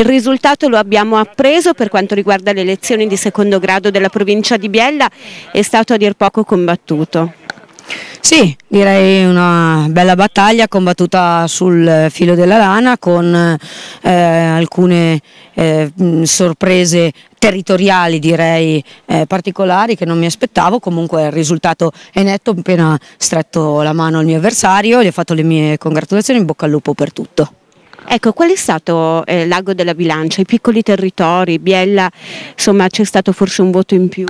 Il risultato lo abbiamo appreso per quanto riguarda le elezioni di secondo grado della provincia di Biella, è stato a dir poco combattuto. Sì, direi una bella battaglia combattuta sul filo della lana con eh, alcune eh, sorprese territoriali direi eh, particolari che non mi aspettavo, comunque il risultato è netto, appena stretto la mano al mio avversario, gli ho fatto le mie congratulazioni, in bocca al lupo per tutto. Ecco, qual è stato eh, l'ago della bilancia? I piccoli territori, Biella, insomma c'è stato forse un voto in più?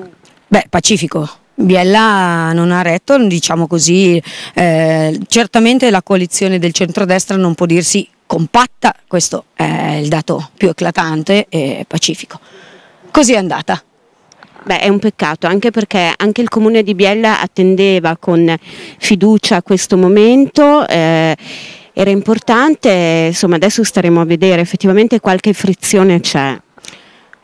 Beh, pacifico, Biella non ha retto, diciamo così, eh, certamente la coalizione del centrodestra non può dirsi compatta, questo è il dato più eclatante e pacifico. Così è andata. Beh, è un peccato, anche perché anche il comune di Biella attendeva con fiducia questo momento. Eh, era importante, insomma adesso staremo a vedere, effettivamente qualche frizione c'è.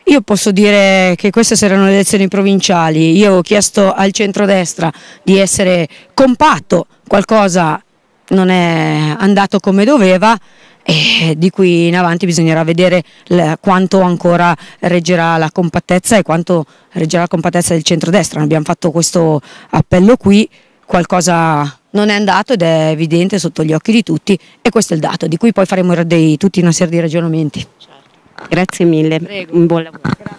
Io posso dire che queste saranno le elezioni provinciali, io ho chiesto al centrodestra di essere compatto, qualcosa non è andato come doveva e di qui in avanti bisognerà vedere quanto ancora reggerà la compattezza e quanto reggerà la compattezza del centrodestra, non abbiamo fatto questo appello qui, qualcosa non è andato ed è evidente sotto gli occhi di tutti e questo è il dato di cui poi faremo dei, tutti una serie di ragionamenti. Certo. Grazie mille, Prego. un buon lavoro. Grazie.